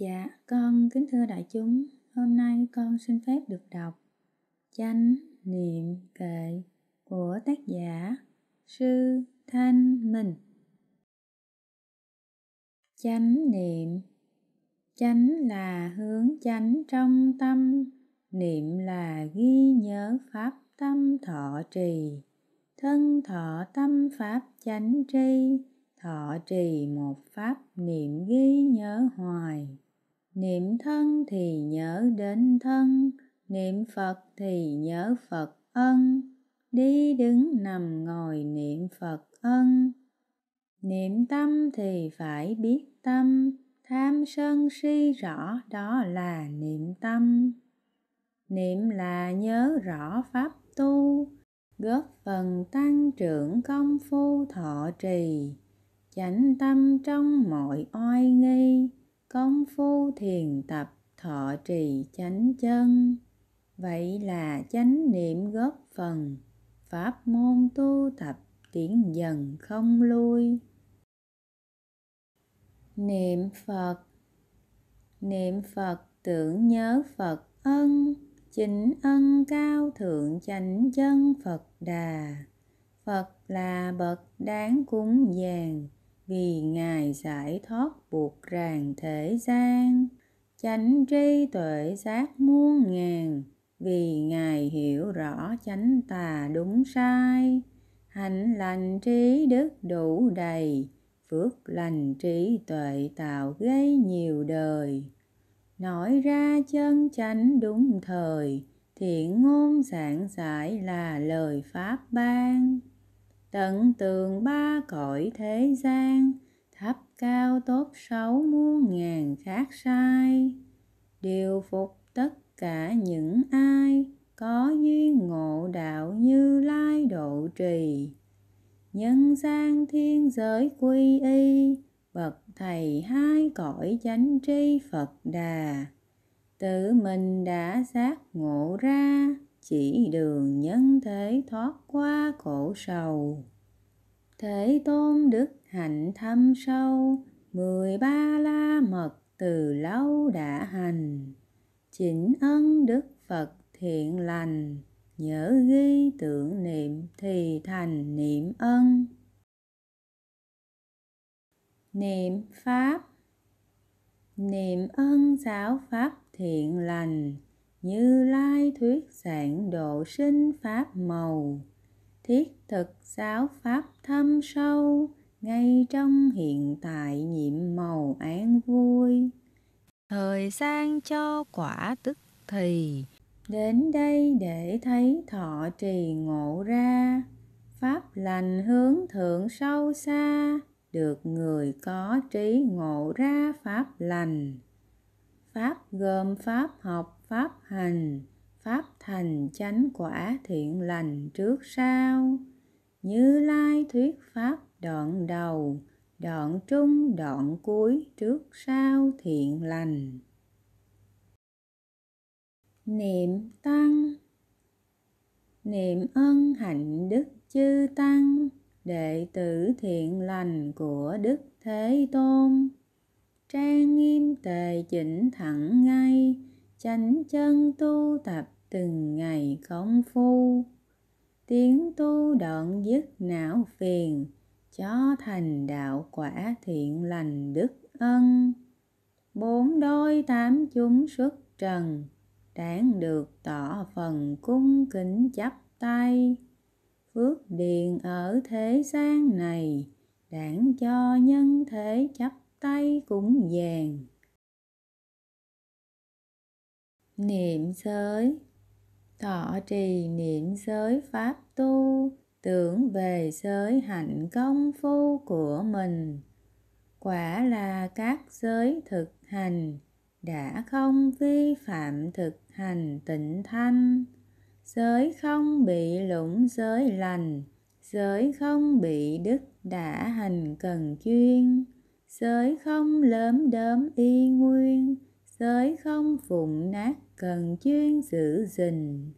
Dạ, con kính thưa đại chúng, hôm nay con xin phép được đọc Chánh niệm kệ của tác giả Sư Thanh Minh. Chánh niệm Chánh là hướng chánh trong tâm, niệm là ghi nhớ pháp tâm thọ trì. Thân thọ tâm pháp chánh tri, thọ trì một pháp niệm ghi nhớ hoài niệm thân thì nhớ đến thân niệm phật thì nhớ phật ân đi đứng nằm ngồi niệm phật ân niệm tâm thì phải biết tâm tham sân si rõ đó là niệm tâm niệm là nhớ rõ pháp tu góp phần tăng trưởng công phu thọ trì chánh tâm trong mọi oai nghi công phu thiền tập thọ trì chánh chân vậy là chánh niệm góp phần pháp môn tu tập tiến dần không lui niệm phật niệm phật tưởng nhớ phật ân chính ân cao thượng chánh chân phật đà phật là bậc đáng cúng dường vì ngài giải thoát buộc ràng thể gian chánh tri tuệ giác muôn ngàn vì ngài hiểu rõ chánh tà đúng sai hạnh lành trí đức đủ đầy phước lành trí tuệ tạo gây nhiều đời nói ra chân chánh đúng thời thiện ngôn giảng giải là lời pháp ban tận tường ba cõi thế gian thấp cao tốt xấu muôn ngàn khác sai điều phục tất cả những ai có duyên ngộ đạo như lai độ trì nhân gian thiên giới quy y bậc thầy hai cõi chánh tri phật đà tự mình đã giác ngộ ra chỉ đường nhân thế thoát qua khổ sầu thế tôn đức hạnh thâm sâu mười ba la mật từ lâu đã hành chỉnh ân đức phật thiện lành nhớ ghi tưởng niệm thì thành niệm ân niệm pháp niệm ân giáo pháp thiện lành như lai thuyết giảng độ sinh pháp màu thiết thực giáo pháp thâm sâu ngay trong hiện tại nhiệm màu an vui thời gian cho quả tức thì đến đây để thấy thọ trì ngộ ra pháp lành hướng thượng sâu xa được người có trí ngộ ra pháp lành pháp gồm pháp học pháp hành pháp thành chánh quả thiện lành trước sau như lai thuyết pháp đoạn đầu đoạn trung đoạn cuối trước sau thiện lành niệm tăng niệm ân hạnh đức chư tăng đệ tử thiện lành của đức thế tôn trang nghiêm tề chỉnh thẳng ngay chánh chân tu tập từng ngày công phu tiếng tu đoạn dứt não phiền cho thành đạo quả thiện lành đức ân bốn đôi tám chúng xuất trần đáng được tỏ phần cung kính chắp tay phước điền ở thế gian này đáng cho nhân thế chắp tay cũng vàng niệm giới thọ trì niệm giới pháp tu tưởng về giới hạnh công phu của mình quả là các giới thực hành đã không vi phạm thực hành tịnh thanh giới không bị lũng giới lành giới không bị đức đã hành cần chuyên giới không lớn đớm y nguyên giới không phụng nát cần chuyên giữ gìn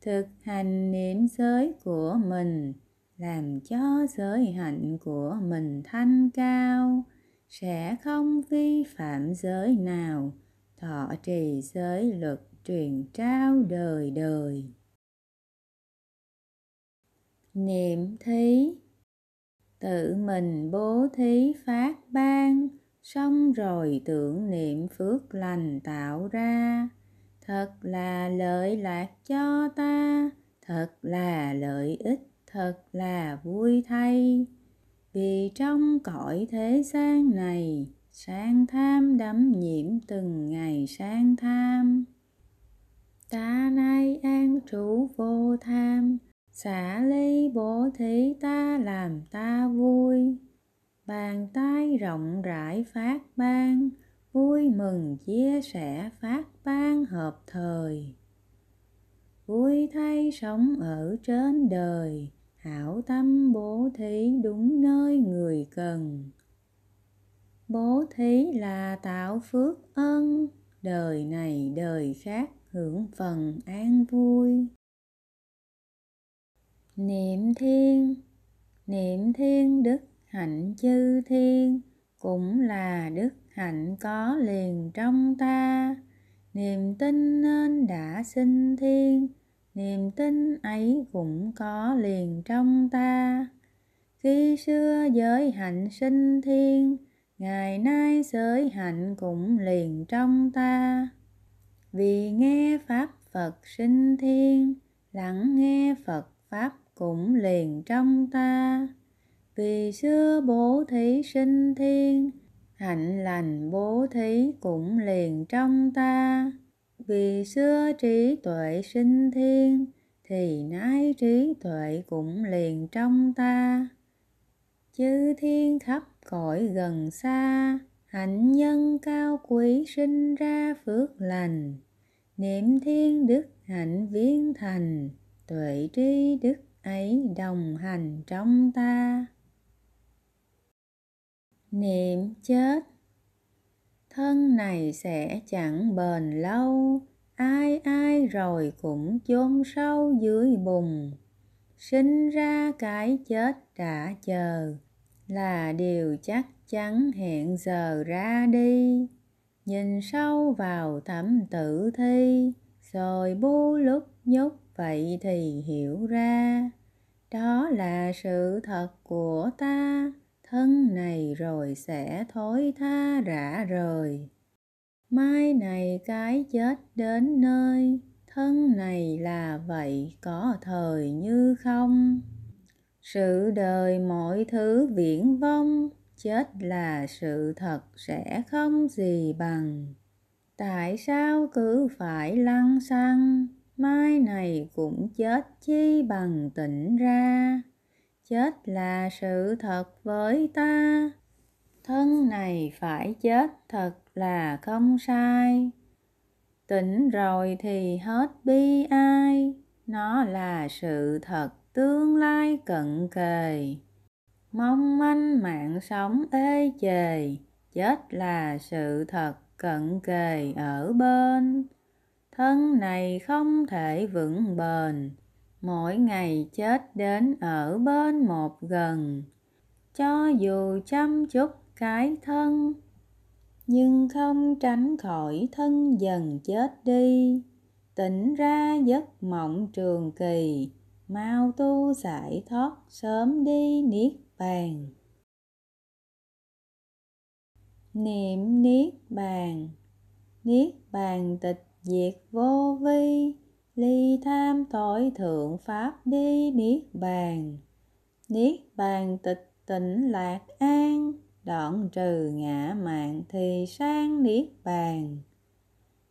thực hành niệm giới của mình làm cho giới hạnh của mình thanh cao sẽ không vi phạm giới nào thọ trì giới luật truyền trao đời đời niệm thí tự mình bố thí phát ban xong rồi tưởng niệm phước lành tạo ra thật là lợi lạc cho ta thật là lợi ích thật là vui thay vì trong cõi thế gian này sang tham đắm nhiễm từng ngày sang tham ta nay an trụ vô tham xả ly bố thí ta làm ta vui bàn tay rộng rãi phát ban vui mừng chia sẻ phát ban hợp thời vui thay sống ở trên đời hảo tâm bố thí đúng nơi người cần bố thí là tạo phước ân đời này đời khác hưởng phần an vui niệm thiên niệm thiên đức hạnh chư thiên cũng là đức hạnh có liền trong ta niềm tin nên đã sinh thiên niềm tin ấy cũng có liền trong ta khi xưa giới hạnh sinh thiên ngày nay giới hạnh cũng liền trong ta vì nghe pháp phật sinh thiên lắng nghe phật pháp cũng liền trong ta vì xưa bố thí sinh thiên hạnh lành bố thí cũng liền trong ta vì xưa trí tuệ sinh thiên thì nay trí tuệ cũng liền trong ta chư thiên khắp cõi gần xa hạnh nhân cao quý sinh ra phước lành niệm thiên đức hạnh viên thành tuệ trí đức ấy đồng hành trong ta niệm chết thân này sẽ chẳng bền lâu ai ai rồi cũng chôn sâu dưới bùn sinh ra cái chết đã chờ là điều chắc chắn hẹn giờ ra đi nhìn sâu vào thẳm tử thi rồi bu lúc nhúc vậy thì hiểu ra đó là sự thật của ta thân này rồi sẽ thối tha rã rời mai này cái chết đến nơi thân này là vậy có thời như không sự đời mọi thứ viễn vong chết là sự thật sẽ không gì bằng tại sao cứ phải lăn xăng mai này cũng chết chi bằng tỉnh ra chết là sự thật với ta thân này phải chết thật là không sai tỉnh rồi thì hết bi ai nó là sự thật tương lai cận kề mong manh mạng sống ê chề chết là sự thật cận kề ở bên thân này không thể vững bền mỗi ngày chết đến ở bên một gần cho dù chăm chút cái thân nhưng không tránh khỏi thân dần chết đi tỉnh ra giấc mộng trường kỳ mau tu giải thoát sớm đi niết bàn niệm niết bàn niết bàn tịch diệt vô vi ly tham tối thượng pháp đi niết bàn niết bàn tịch tịnh lạc an đoạn trừ ngã mạng thì sang niết bàn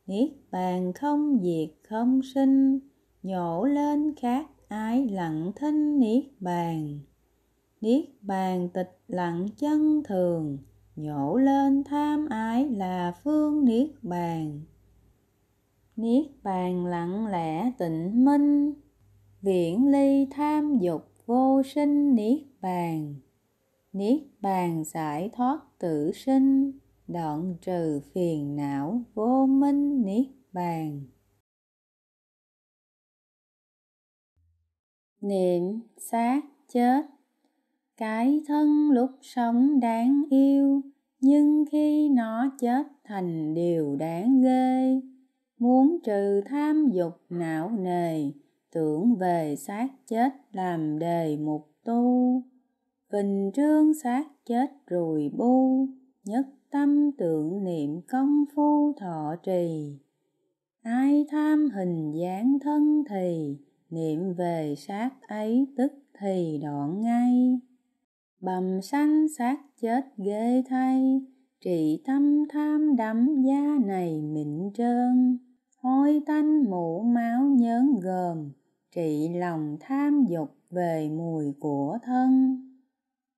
niết bàn không diệt không sinh nhổ lên khác ái lặng thinh niết bàn niết bàn tịch lặng chân thường nhổ lên tham ái là phương niết bàn niết bàn lặng lẽ tịnh minh viễn ly tham dục vô sinh niết bàn niết bàn giải thoát tự sinh đoạn trừ phiền não vô minh niết bàn niệm xác chết cái thân lúc sống đáng yêu nhưng khi nó chết thành điều đáng ghê muốn trừ tham dục não nề tưởng về xác chết làm đề mục tu bình trương xác chết rồi bu nhất tâm tưởng niệm công phu thọ trì ai tham hình dáng thân thì niệm về xác ấy tức thì đoạn ngay bầm sanh xác chết ghê thay trị tâm tham đắm da này mịn trơn hôi tanh mũ máu nhớn gờm trị lòng tham dục về mùi của thân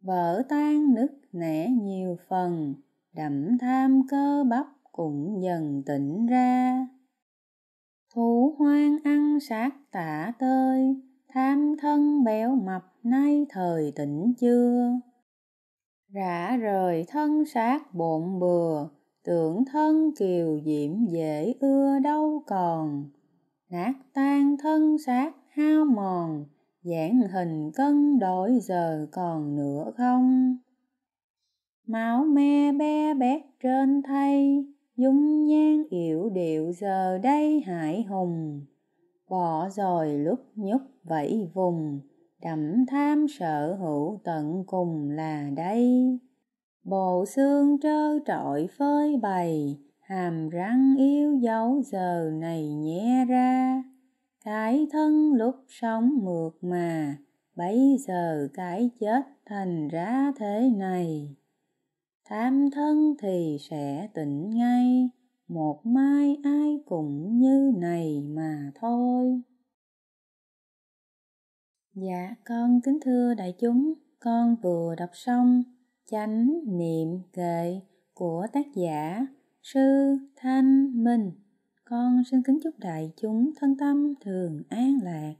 vỡ tan nứt nẻ nhiều phần đậm tham cơ bắp cũng dần tỉnh ra thú hoang ăn sát tả tơi tham thân béo mập nay thời tỉnh chưa rã rời thân xác bộn bừa tưởng thân kiều diễm dễ ưa đâu còn nát tan thân xác hao mòn dạng hình cân đổi giờ còn nữa không máu me be bét trên thay dung nhan yểu điệu giờ đây hải hùng bỏ rồi lúc nhúc vẫy vùng đậm tham sở hữu tận cùng là đây bộ xương trơ trọi phơi bày hàm răng yêu dấu giờ này nhé ra cái thân lúc sống mượt mà bấy giờ cái chết thành ra thế này tham thân thì sẽ tỉnh ngay một mai ai cũng như này mà thôi dạ con kính thưa đại chúng con vừa đọc xong chánh niệm kệ của tác giả sư thanh minh con xin kính chúc đại chúng thân tâm thường an lạc